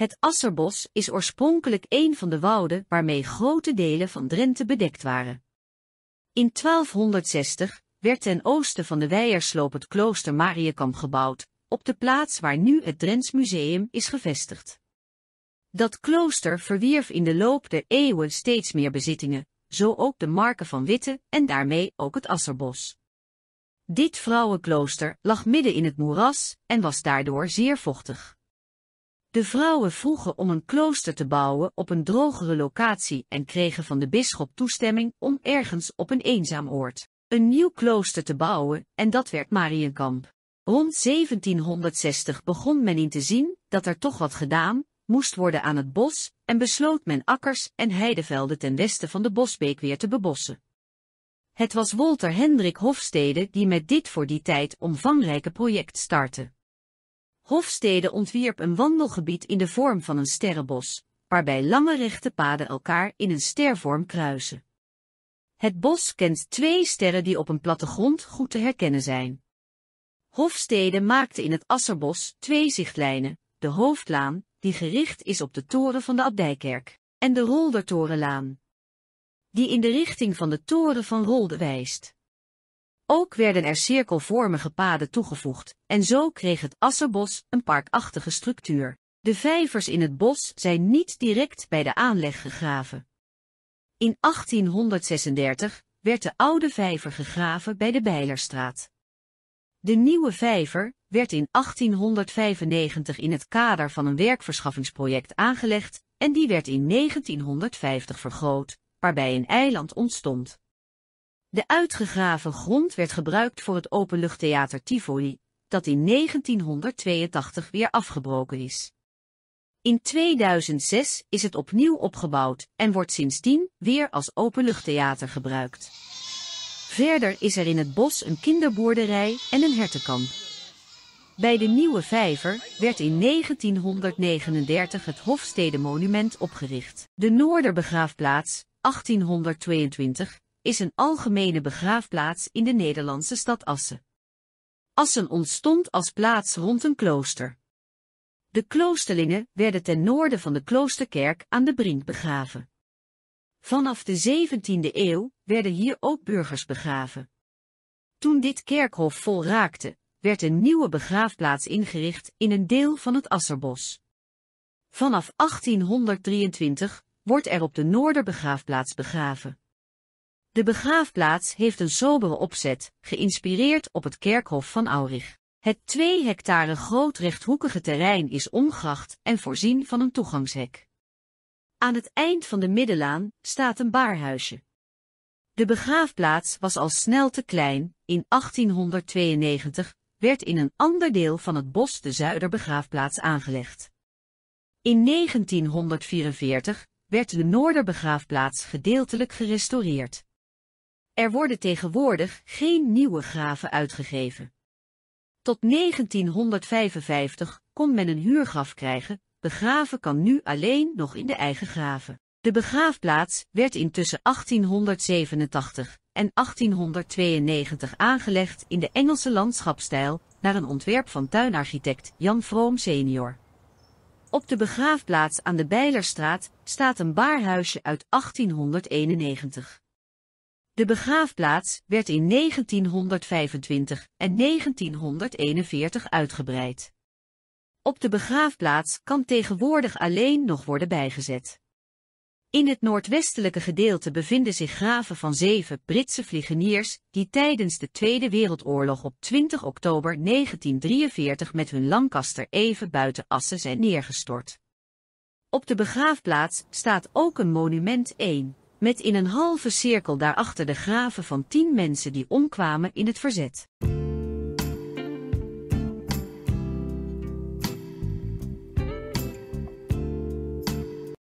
Het Asserbos is oorspronkelijk een van de wouden waarmee grote delen van Drenthe bedekt waren. In 1260 werd ten oosten van de Weijersloop het klooster Mariekamp gebouwd, op de plaats waar nu het Drents Museum is gevestigd. Dat klooster verwierf in de loop der eeuwen steeds meer bezittingen, zo ook de marken van Witte en daarmee ook het Asserbos. Dit vrouwenklooster lag midden in het moeras en was daardoor zeer vochtig. De vrouwen vroegen om een klooster te bouwen op een drogere locatie en kregen van de bisschop toestemming om ergens op een eenzaam oord een nieuw klooster te bouwen en dat werd Marienkamp. Rond 1760 begon men in te zien dat er toch wat gedaan moest worden aan het bos en besloot men akkers en heidevelden ten westen van de Bosbeek weer te bebossen. Het was Walter Hendrik Hofstede die met dit voor die tijd omvangrijke project startte. Hofstede ontwierp een wandelgebied in de vorm van een sterrenbos, waarbij lange rechte paden elkaar in een stervorm kruisen. Het bos kent twee sterren die op een plattegrond goed te herkennen zijn. Hofstede maakte in het Asserbos twee zichtlijnen, de hoofdlaan, die gericht is op de toren van de Abdijkerk, en de Roldertorenlaan, die in de richting van de toren van Rolde wijst. Ook werden er cirkelvormige paden toegevoegd, en zo kreeg het Asserbos een parkachtige structuur. De vijvers in het bos zijn niet direct bij de aanleg gegraven. In 1836 werd de oude vijver gegraven bij de Bijlerstraat. De nieuwe vijver werd in 1895 in het kader van een werkverschaffingsproject aangelegd en die werd in 1950 vergroot, waarbij een eiland ontstond. De uitgegraven grond werd gebruikt voor het openluchttheater Tivoli, dat in 1982 weer afgebroken is. In 2006 is het opnieuw opgebouwd en wordt sindsdien weer als openluchttheater gebruikt. Verder is er in het bos een kinderboerderij en een hertenkamp. Bij de Nieuwe Vijver werd in 1939 het Hofstede-monument opgericht. De Noorderbegraafplaats, 1822, is een algemene begraafplaats in de Nederlandse stad Assen. Assen ontstond als plaats rond een klooster. De kloosterlingen werden ten noorden van de kloosterkerk aan de Brink begraven. Vanaf de 17e eeuw werden hier ook burgers begraven. Toen dit kerkhof vol raakte, werd een nieuwe begraafplaats ingericht in een deel van het Asserbos. Vanaf 1823 wordt er op de Noorderbegraafplaats begraven. De begraafplaats heeft een sobere opzet, geïnspireerd op het kerkhof van Aurich. Het 2 hectare groot rechthoekige terrein is omgracht en voorzien van een toegangshek. Aan het eind van de middenlaan staat een baarhuisje. De begraafplaats was al snel te klein, in 1892 werd in een ander deel van het bos de Zuiderbegraafplaats aangelegd. In 1944 werd de Noorderbegraafplaats gedeeltelijk gerestaureerd. Er worden tegenwoordig geen nieuwe graven uitgegeven. Tot 1955 kon men een huurgraf krijgen, begraven kan nu alleen nog in de eigen graven. De begraafplaats werd intussen 1887 en 1892 aangelegd in de Engelse landschapstijl naar een ontwerp van tuinarchitect Jan Vroom senior. Op de begraafplaats aan de Bijlerstraat staat een baarhuisje uit 1891. De begraafplaats werd in 1925 en 1941 uitgebreid. Op de begraafplaats kan tegenwoordig alleen nog worden bijgezet. In het noordwestelijke gedeelte bevinden zich graven van zeven Britse vliegeniers die tijdens de Tweede Wereldoorlog op 20 oktober 1943 met hun Lancaster even buiten Assen zijn neergestort. Op de begraafplaats staat ook een monument 1 met in een halve cirkel daarachter de graven van tien mensen die omkwamen in het verzet.